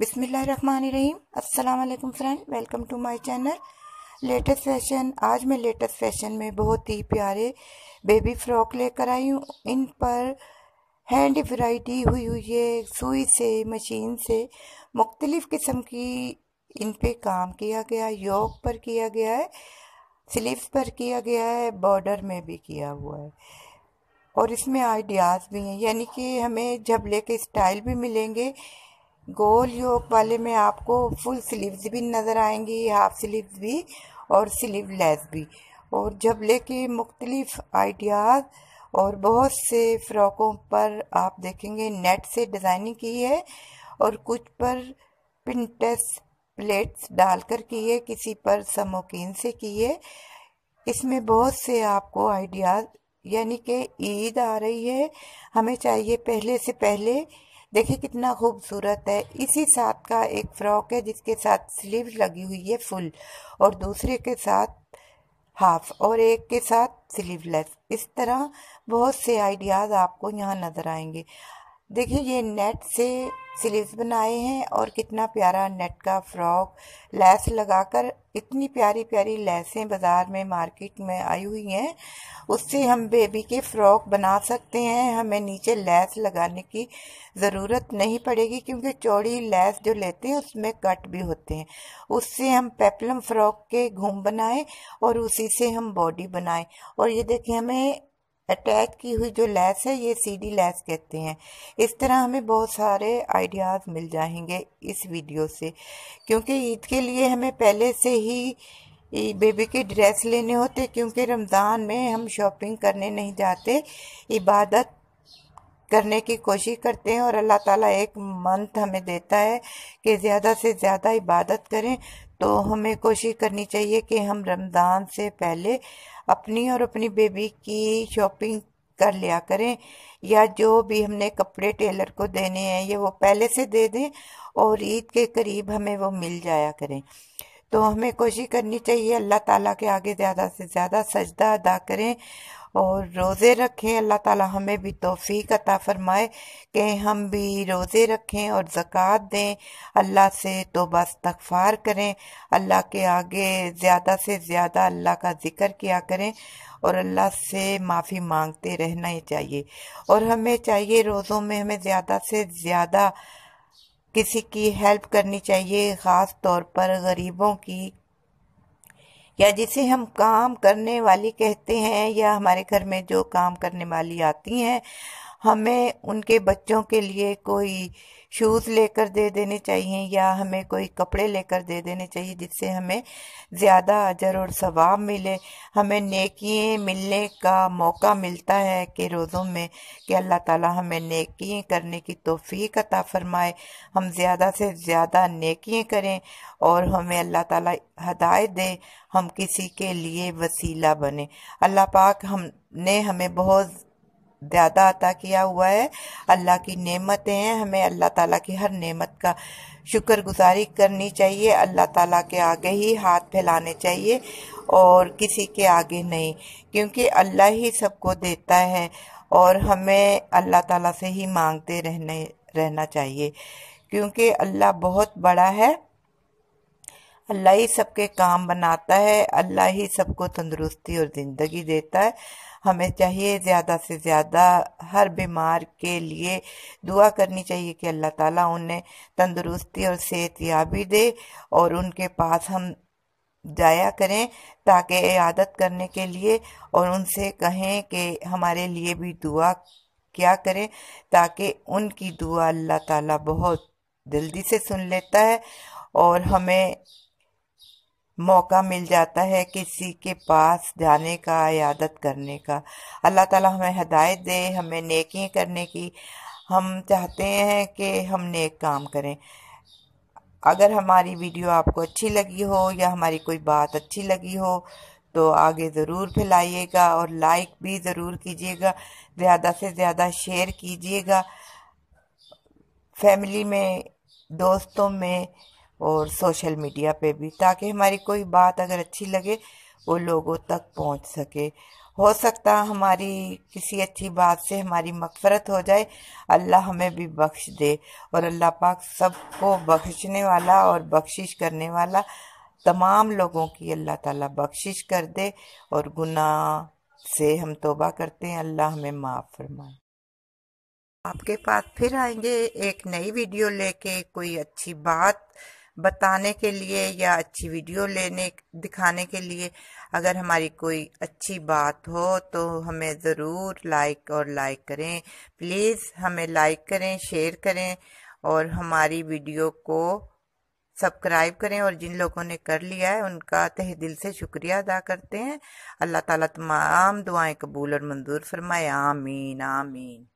बिसमीम अस्सलाम friend welcome to my channel latest fashion आज मैं लेटेस्ट फैशन में बहुत ही प्यारे बेबी फ्रॉक लेकर आई हूँ इन पर हैंड वैरायटी हुई हुई है सुई से मशीन से मुख्तलिफ़ किस्म की इन पे काम किया गया है योग पर किया गया है स्लीव्स पर किया गया है बॉर्डर में भी किया हुआ है और इसमें आइडियाज़ भी हैं यानी कि हमें झबले के स्टाइल भी मिलेंगे गोल योग वाले में आपको फुल स्लीव्स भी नज़र आएंगी हाफ स्लीव्स भी और स्लीव लेस भी और जब लेके मुख्तलिफ आइडियाज़ और बहुत से फ्रॉकों पर आप देखेंगे नेट से डिज़ाइनिंग की है और कुछ पर पिंटस प्लेट्स डालकर की है किसी पर समोकिन से की है इसमें बहुत से आपको आइडियाज़ यानी कि ईद आ रही है हमें चाहिए पहले से पहले देखिए कितना खूबसूरत है इसी साथ का एक फ्रॉक है जिसके साथ स्लीव लगी हुई है फुल और दूसरे के साथ हाफ और एक के साथ स्लीवलेस इस तरह बहुत से आइडियाज़ आपको यहाँ नज़र आएंगे देखिए ये नेट से स्लीव बनाए हैं और कितना प्यारा नेट का फ्रॉक लैस लगाकर इतनी प्यारी प्यारी लैसें बाज़ार में मार्केट में आई हुई हैं उससे हम बेबी के फ्रॉक बना सकते हैं हमें नीचे लैस लगाने की ज़रूरत नहीं पड़ेगी क्योंकि चौड़ी लैस जो लेते हैं उसमें कट भी होते हैं उससे हम पेपलम फ्रॉक के घूम बनाएं और उसी से हम बॉडी बनाएं और ये देखें हमें अटैच की हुई जो लैस है ये सीडी लैस कहते हैं इस तरह हमें बहुत सारे आइडियाज़ मिल जाएंगे इस वीडियो से क्योंकि ईद के लिए हमें पहले से ही बेबी के ड्रेस लेने होते क्योंकि रमज़ान में हम शॉपिंग करने नहीं जाते इबादत करने की कोशिश करते हैं और अल्लाह ताला एक मंथ हमें देता है कि ज़्यादा से ज़्यादा इबादत करें तो हमें कोशिश करनी चाहिए कि हम रमज़ान से पहले अपनी और अपनी बेबी की शॉपिंग कर लिया करें या जो भी हमने कपड़े टेलर को देने हैं ये वो पहले से दे दें और ईद के करीब हमें वो मिल जाया करें तो हमें कोशिश करनी चाहिए अल्लाह ताला के आगे ज़्यादा से ज़्यादा सजदा अदा करें और रोज़े रखें अल्लाह ताला हमें भी तोफ़ी अता फ़रमाए कि हम भी रोज़े रखें और ज़क़़त दें अल्लाह से तो बस तकफ़ार करें अल्लाह के आगे ज़्यादा से ज़्यादा अल्लाह का ज़िक्र किया करें और अल्लाह से माफ़ी मांगते रहना ही चाहिए और हमें चाहिए रोज़ों में हमें ज़्यादा से ज़्यादा किसी की हेल्प करनी चाहिए ख़ास तौर पर गरीबों की या जिसे हम काम करने वाली कहते हैं या हमारे घर में जो काम करने वाली आती हैं हमें उनके बच्चों के लिए कोई शूज़ लेकर दे देने चाहिए या हमें कोई कपड़े लेकर दे देने चाहिए जिससे हमें ज़्यादा अजर और सवाब मिले हमें नेकी मिलने का मौका मिलता है कि रोज़ों में कि अल्लाह ताला हमें नेकी करने की तोफ़ी अता फ़रमाए हम ज़्यादा से ज़्यादा नेकी करें और हमें अल्लाह ताला हदायत दे हम किसी के लिए वसीला बने अल्लाह पाक हम ने हमें बहुत ज़्यादा अता किया हुआ है अल्लाह की नेमतें हैं हमें अल्लाह ताला की हर नेमत का शुक्रगुजारी करनी चाहिए अल्लाह ताला के आगे ही हाथ फैलाने चाहिए और किसी के आगे नहीं क्योंकि अल्लाह ही सबको देता है और हमें अल्लाह ताला से ही मांगते रहने रहना चाहिए क्योंकि अल्लाह बहुत बड़ा है अल्लाह ही सबके काम बनाता है अल्लाह ही सबको तंदुरुस्ती और ज़िंदगी देता है हमें चाहिए ज़्यादा से ज़्यादा हर बीमार के लिए दुआ करनी चाहिए कि अल्लाह ताला उन्हें तंदुरुस्ती और सेहत याबी दे और उनके पास हम जाया करें ताकि आदत करने के लिए और उनसे कहें कि हमारे लिए भी दुआ क्या करें ताकि उनकी दुआ अल्लाह ताला बहुत जल्दी से सुन लेता है और हमें मौका मिल जाता है किसी के पास जाने का यादत करने का अल्लाह ताला हमें हदायत दे हमें नेकी करने की हम चाहते हैं कि हम नेक काम करें अगर हमारी वीडियो आपको अच्छी लगी हो या हमारी कोई बात अच्छी लगी हो तो आगे ज़रूर फैलाइएगा और लाइक भी ज़रूर कीजिएगा ज़्यादा से ज़्यादा शेयर कीजिएगा फैमिली में दोस्तों में और सोशल मीडिया पे भी ताकि हमारी कोई बात अगर अच्छी लगे वो लोगों तक पहुंच सके हो सकता हमारी किसी अच्छी बात से हमारी मफ़रत हो जाए अल्लाह हमें भी बख्श दे और अल्लाह पाक सबको बख्शने वाला और बख्शिश करने वाला तमाम लोगों की अल्लाह ताला बख्शिश कर दे और गुनाह से हम तोबा करते हैं अल्लाह हमें माफ़ फरमाए आपके पास फिर आएंगे एक नई वीडियो लेके कोई अच्छी बात बताने के लिए या अच्छी वीडियो लेने दिखाने के लिए अगर हमारी कोई अच्छी बात हो तो हमें ज़रूर लाइक और लाइक करें प्लीज़ हमें लाइक करें शेयर करें और हमारी वीडियो को सब्सक्राइब करें और जिन लोगों ने कर लिया है उनका तहे दिल से शुक्रिया अदा करते हैं अल्लाह ताला तमाम दुआएं कबूल और मंजूर फरमाए आमीन आमीन